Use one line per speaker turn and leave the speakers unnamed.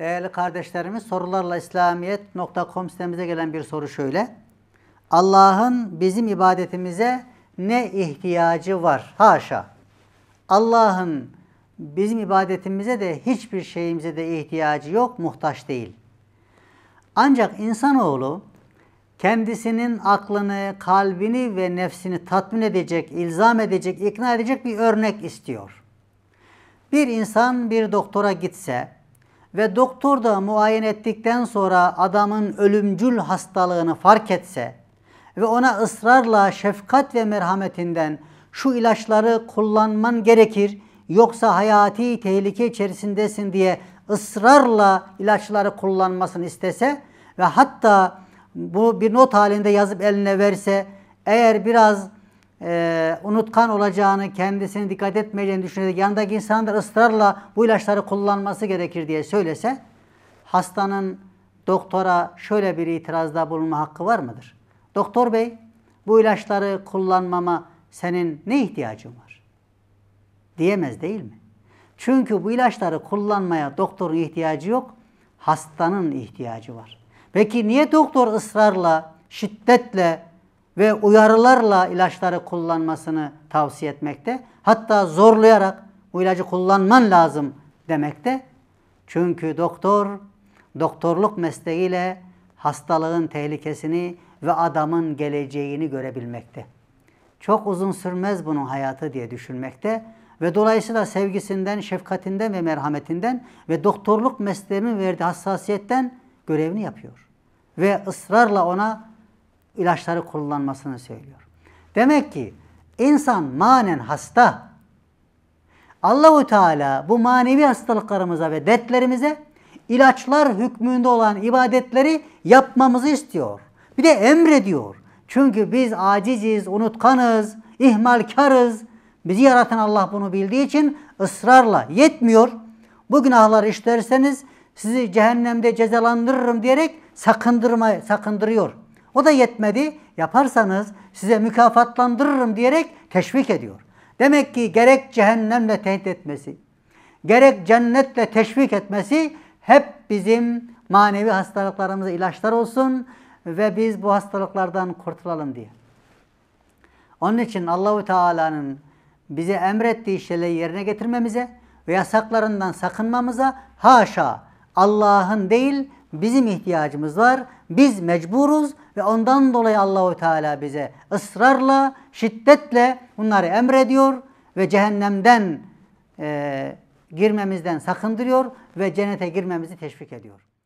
Değerli kardeşlerimiz sorularla İslamiyet.com sitemize gelen bir soru şöyle. Allah'ın bizim ibadetimize ne ihtiyacı var? Haşa. Allah'ın bizim ibadetimize de hiçbir şeyimize de ihtiyacı yok, muhtaç değil. Ancak insanoğlu kendisinin aklını, kalbini ve nefsini tatmin edecek, ilzam edecek, ikna edecek bir örnek istiyor. Bir insan bir doktora gitse, ve doktor da muayene ettikten sonra adamın ölümcül hastalığını fark etse ve ona ısrarla şefkat ve merhametinden şu ilaçları kullanman gerekir yoksa hayati tehlike içerisindesin diye ısrarla ilaçları kullanmasını istese ve hatta bu bir not halinde yazıp eline verse eğer biraz e, unutkan olacağını, kendisine dikkat etmeyeceğini düşünerek yanındaki insanlar ısrarla bu ilaçları kullanması gerekir diye söylese hastanın doktora şöyle bir itirazda bulunma hakkı var mıdır? Doktor bey bu ilaçları kullanmama senin ne ihtiyacın var? Diyemez değil mi? Çünkü bu ilaçları kullanmaya doktorun ihtiyacı yok, hastanın ihtiyacı var. Peki niye doktor ısrarla, şiddetle ve uyarılarla ilaçları kullanmasını tavsiye etmekte. Hatta zorlayarak bu ilacı kullanman lazım demekte. Çünkü doktor doktorluk mesleğiyle hastalığın tehlikesini ve adamın geleceğini görebilmekte. Çok uzun sürmez bunun hayatı diye düşünmekte ve dolayısıyla sevgisinden, şefkatinden ve merhametinden ve doktorluk mesleğinin verdiği hassasiyetten görevini yapıyor. Ve ısrarla ona ilaçları kullanmasını söylüyor. Demek ki insan manen hasta. Allahu Teala bu manevi hastalıklarımıza ve dertlerimize ilaçlar hükmünde olan ibadetleri yapmamızı istiyor. Bir de emrediyor. Çünkü biz aciziz, unutkanız, ihmalkarız. Bizi yaratan Allah bunu bildiği için ısrarla yetmiyor. Bu günahları işlerseniz sizi cehennemde cezalandırırım diyerek sakındırma, sakındırıyor. O da yetmedi. Yaparsanız size mükafatlandırırım diyerek teşvik ediyor. Demek ki gerek cehennemle tehdit etmesi, gerek cennetle teşvik etmesi hep bizim manevi hastalıklarımıza ilaçlar olsun ve biz bu hastalıklardan kurtulalım diye. Onun için Allahu Teala'nın bize emrettiği şeyleri yerine getirmemize ve yasaklarından sakınmamıza haşa Allah'ın değil bizim ihtiyacımız var. Biz mecburuz ve ondan dolayı Allahu Teala bize ısrarla, şiddetle bunları emrediyor ve cehennemden e, girmemizden sakındırıyor ve cennete girmemizi teşvik ediyor.